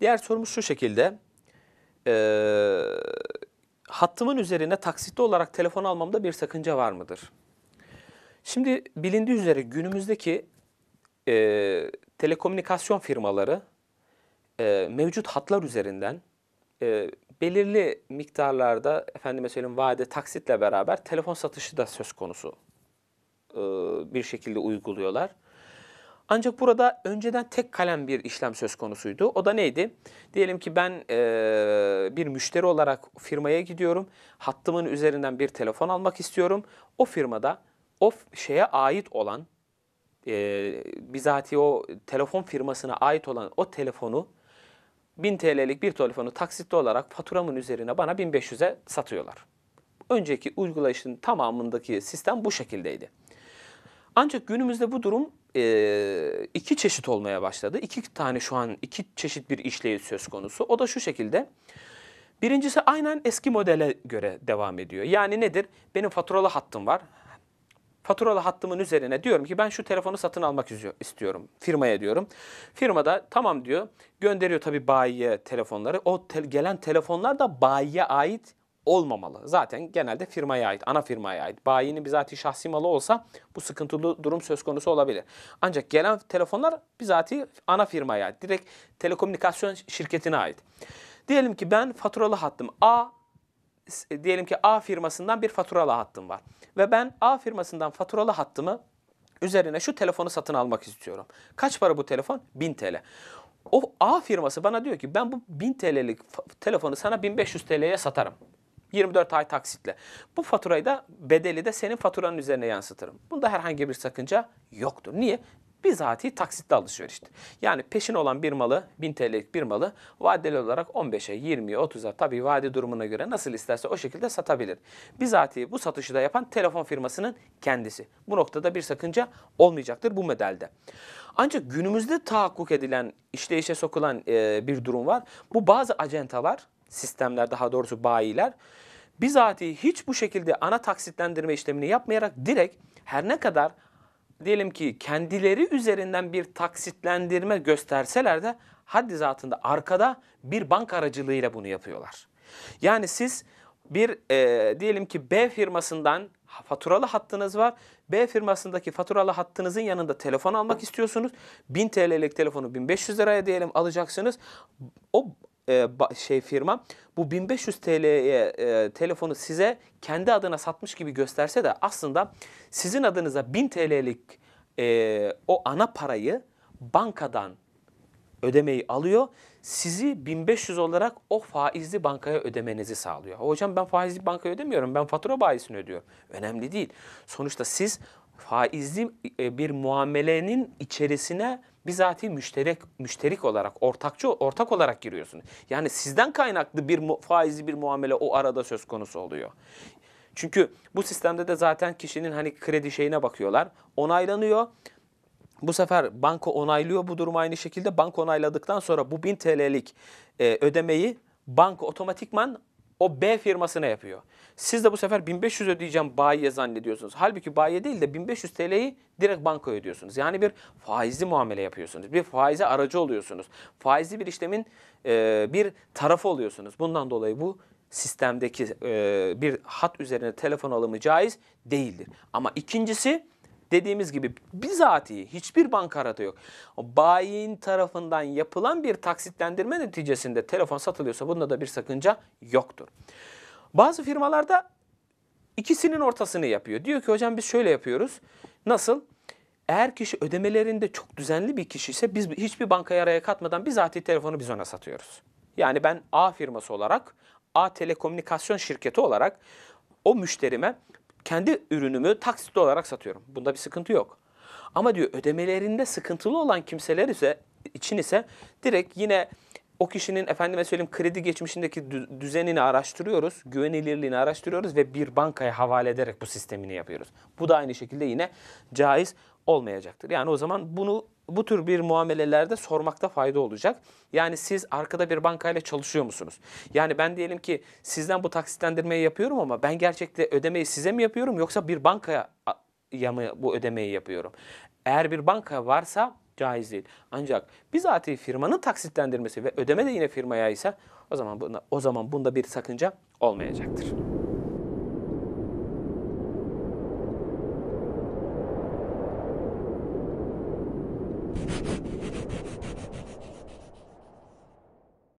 Diğer sorumuz şu şekilde. E, hattımın üzerine taksitli olarak telefon almamda bir sakınca var mıdır? Şimdi bilindiği üzere günümüzdeki e, telekomünikasyon firmaları e, mevcut hatlar üzerinden e, belirli miktarlarda efendime söyleyeyim vade taksitle beraber telefon satışı da söz konusu e, bir şekilde uyguluyorlar. Ancak burada önceden tek kalem bir işlem söz konusuydu. O da neydi? Diyelim ki ben e, bir müşteri olarak firmaya gidiyorum. Hattımın üzerinden bir telefon almak istiyorum. O firmada o şeye ait olan, e, bizatihi o telefon firmasına ait olan o telefonu 1000 TL'lik bir telefonu taksitli olarak faturamın üzerine bana 1500'e satıyorlar. Önceki uygulayışın tamamındaki sistem bu şekildeydi. Ancak günümüzde bu durum e, iki çeşit olmaya başladı. İki tane şu an iki çeşit bir işleyiş söz konusu. O da şu şekilde. Birincisi aynen eski modele göre devam ediyor. Yani nedir? Benim faturalı hattım var. Faturalı hattımın üzerine diyorum ki ben şu telefonu satın almak istiyorum. Firmaya diyorum. Firma da tamam diyor. Gönderiyor tabii bayiye telefonları. O te gelen telefonlar da bayiye ait olmamalı. Zaten genelde firmaya ait, ana firmaya ait. Bayinin bizatihi şahsi malı olsa bu sıkıntılı durum söz konusu olabilir. Ancak gelen telefonlar bizatihi ana firmaya ait. Direkt telekomünikasyon şirketine ait. Diyelim ki ben faturalı hattım A diyelim ki A firmasından bir faturalı hattım var ve ben A firmasından faturalı hattımı üzerine şu telefonu satın almak istiyorum. Kaç para bu telefon? 1000 TL. O A firması bana diyor ki ben bu 1000 TL'lik telefonu sana 1500 TL'ye satarım. 24 ay taksitle. Bu faturayı da bedeli de senin faturanın üzerine yansıtırım. Bunda herhangi bir sakınca yoktur. Niye? bizatihi taksitli alışveriştir. Yani peşin olan bir malı 1000 TL'lik bir malı vadeli olarak 15'e, 20'ye, 30'a tabii vade durumuna göre nasıl isterse o şekilde satabilir. Bizatihi bu satışı da yapan telefon firmasının kendisi. Bu noktada bir sakınca olmayacaktır bu medelde. Ancak günümüzde tahakkuk edilen, işleyişe sokulan e, bir durum var. Bu bazı acentalar sistemler daha doğrusu bayiler bizatihi hiç bu şekilde ana taksitlendirme işlemini yapmayarak direkt her ne kadar diyelim ki kendileri üzerinden bir taksitlendirme gösterseler de haddi zatında arkada bir bank aracılığıyla bunu yapıyorlar. Yani siz bir e, diyelim ki B firmasından faturalı hattınız var. B firmasındaki faturalı hattınızın yanında telefon almak istiyorsunuz. 1000 TL'lik telefonu 1500 liraya diyelim alacaksınız. O e, şey firma bu 1500 TL'ye e, telefonu size kendi adına satmış gibi gösterse de aslında sizin adınıza 1000 TL'lik e, o ana parayı bankadan ödemeyi alıyor. Sizi 1500 olarak o faizli bankaya ödemenizi sağlıyor. Hocam ben faizli bankaya ödemiyorum. Ben fatura bayisini ödüyorum. Önemli değil. Sonuçta siz faizli e, bir muamelenin içerisine bizatihi müşterek müşterik olarak ortakçı ortak olarak giriyorsunuz. Yani sizden kaynaklı bir faizli bir muamele o arada söz konusu oluyor. Çünkü bu sistemde de zaten kişinin hani kredi şeyine bakıyorlar. Onaylanıyor. Bu sefer banka onaylıyor bu durum aynı şekilde. Banka onayladıktan sonra bu 1000 TL'lik e, ödemeyi banka otomatikman o B firmasına yapıyor. Siz de bu sefer 1500 ödeyeceğim bayiye zannediyorsunuz. Halbuki bayiye değil de 1500 TL'yi direkt bankaya ödüyorsunuz. Yani bir faizli muamele yapıyorsunuz. Bir faize aracı oluyorsunuz. Faizli bir işlemin e, bir tarafı oluyorsunuz. Bundan dolayı bu sistemdeki e, bir hat üzerine telefon alımı caiz değildir. Ama ikincisi dediğimiz gibi bizatihi hiçbir bankarata yok. Bayin tarafından yapılan bir taksitlendirme neticesinde telefon satılıyorsa bunda da bir sakınca yoktur. Bazı firmalarda ikisinin ortasını yapıyor. Diyor ki hocam biz şöyle yapıyoruz. Nasıl? Eğer kişi ödemelerinde çok düzenli bir kişi ise biz hiçbir bankaya araya katmadan bizatihi telefonu biz ona satıyoruz. Yani ben A firması olarak, A telekomünikasyon şirketi olarak o müşterime kendi ürünümü taksitli olarak satıyorum. Bunda bir sıkıntı yok. Ama diyor ödemelerinde sıkıntılı olan kimseler ise için ise direkt yine o kişinin efendime söyleyeyim kredi geçmişindeki düzenini araştırıyoruz, güvenilirliğini araştırıyoruz ve bir bankaya havale ederek bu sistemini yapıyoruz. Bu da aynı şekilde yine caiz olmayacaktır. Yani o zaman bunu bu tür bir muamelelerde sormakta fayda olacak. Yani siz arkada bir bankayla çalışıyor musunuz? Yani ben diyelim ki sizden bu taksitlendirmeyi yapıyorum ama ben gerçekte ödemeyi size mi yapıyorum yoksa bir bankaya mı bu ödemeyi yapıyorum? Eğer bir banka varsa caiz değil. Ancak bizatihi firmanın taksitlendirmesi ve ödeme de yine firmaya ise o zaman buna, o zaman bunda bir sakınca olmayacaktır.